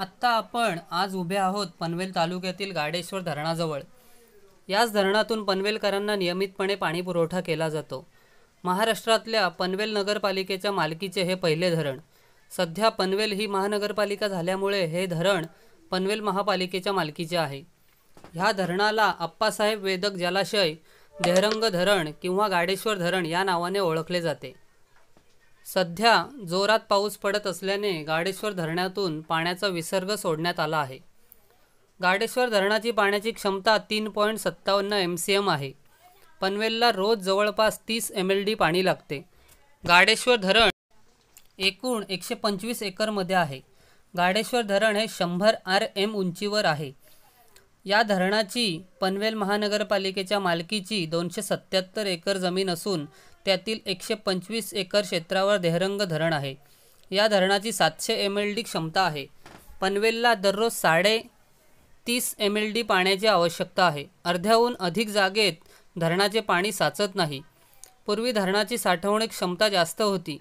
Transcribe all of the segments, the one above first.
आत्ता आपण आज उभे आहोत पनवेल तालुक्यातील गाडेश्वर धरणाजवळ याच धरणातून पनवेलकरांना नियमितपणे पाणी पुरवठा केला जातो महाराष्ट्रातल्या पनवेल नगरपालिकेच्या मालकीचे हे पहिले धरण सध्या पनवेल ही महानगरपालिका झाल्यामुळे हे धरण पनवेल महापालिकेच्या मालकीचे आहे ह्या धरणाला अप्पासाहेब वेदक जलाशय देहरंग धरण किंवा गाडेश्वर धरण या नावाने ओळखले जाते सध्या जोरात पाऊस पडत असल्याने गाडेश्वर धरणातून पाण्याचा विसर्ग सोडण्यात आला आहे गाडेश्वर धरणाची पाण्याची क्षमता तीन पॉईंट सत्तावन्न एम सी एम आहे पनवेलला रोज जवळपास तीस एम एल डी पाणी लागते गाडेश्वर धरण एकूण एकशे पंचवीस एकरमध्ये आहे गाडेश्वर धरण हे शंभर आर एम उंचीवर आहे या धरणाची पनवेल महानगरपालिकेच्या मालकीची दोनशे सत्याहत्तर एकर जमीन असून त्यातील एकशे पंचवीस एकर क्षेत्रावर देहरंग धरण आहे या धरणाची सातशे एम एल डी क्षमता आहे पनवेलला दररोज साडे तीस एम एल डी पाण्याची आवश्यकता आहे अर्ध्याहून अधिक जागेत धरणाचे पाणी साचत नाही पूर्वी धरणाची साठवणूक क्षमता जास्त होती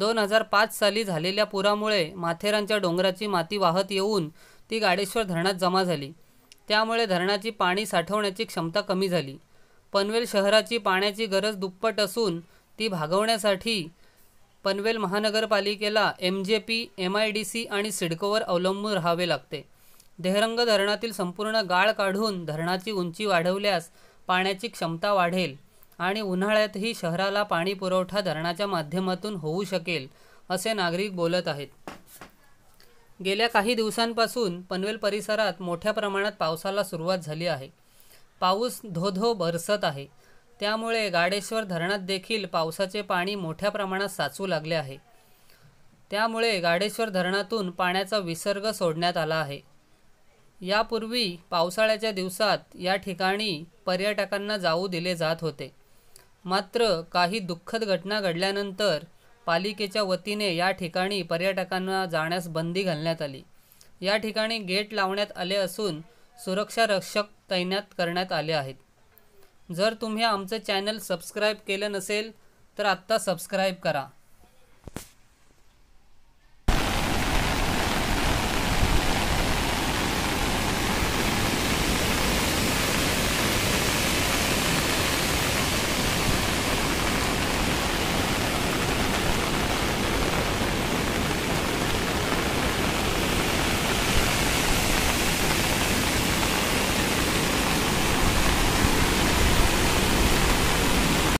दोन हजार पाच साली झालेल्या पुरामुळे माथेरानच्या डोंगराची माती वाहत येऊन ती गाडेश्वर धरणात जमा झाली त्यामुळे धरणाची पाणी साठवण्याची क्षमता कमी झाली पनवेल शहराची पाण्याची गरज दुप्पट असून ती भागवण्यासाठी पनवेल महानगरपालिकेला M J P M I D C आणि सिडकोवर अवलंबून राहावे लागते देहरंग धरणातील संपूर्ण गाळ काढून धरणाची उंची वाढवल्यास पाण्याची क्षमता वाढेल आणि उन्हाळ्यातही शहराला पाणी पुरवठा धरणाच्या माध्यमातून होऊ शकेल असे नागरिक बोलत आहेत गेल्या काही दिवसांपासून पनवेल परिसरात मोठ्या प्रमाणात पावसाला सुरुवात झाली आहे पाऊस धोधो बरसत आहे त्यामुळे गाडेश्वर धरणात देखील पावसाचे पाणी मोठ्या प्रमाणात साचू लागले आहे त्यामुळे गाडेश्वर धरणातून पाण्याचा विसर्ग सोडण्यात आला आहे यापूर्वी पावसाळ्याच्या दिवसात या ठिकाणी पर्यटकांना जाऊ दिले जात होते मात्र काही दुःखद घटना घडल्यानंतर पालिकेच्या वतीने या ठिकाणी पर्यटकांना जाण्यास बंदी घालण्यात आली या ठिकाणी गेट लावण्यात आले असून सुरक्षा रक्षक तैनात करण्यात आले आहेत जर तुम्ही आमचं चॅनल सबस्क्राईब केलं नसेल तर आत्ता सबस्क्राईब करा